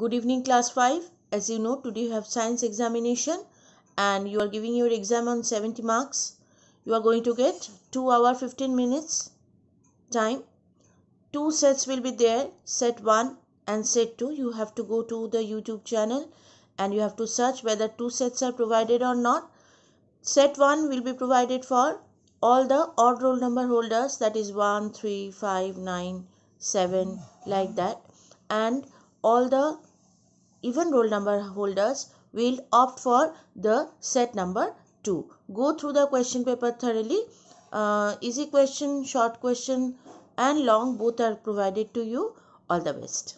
good evening class 5 as you know today you have science examination and you are giving your exam on 70 marks you are going to get 2 hour 15 minutes time two sets will be there set 1 and set 2 you have to go to the youtube channel and you have to search whether two sets are provided or not set 1 will be provided for all the odd roll number holders that is 1 3 5 9 7 like that and all the even roll number holders will opt for the set number 2. Go through the question paper thoroughly. Uh, easy question, short question and long both are provided to you. All the best.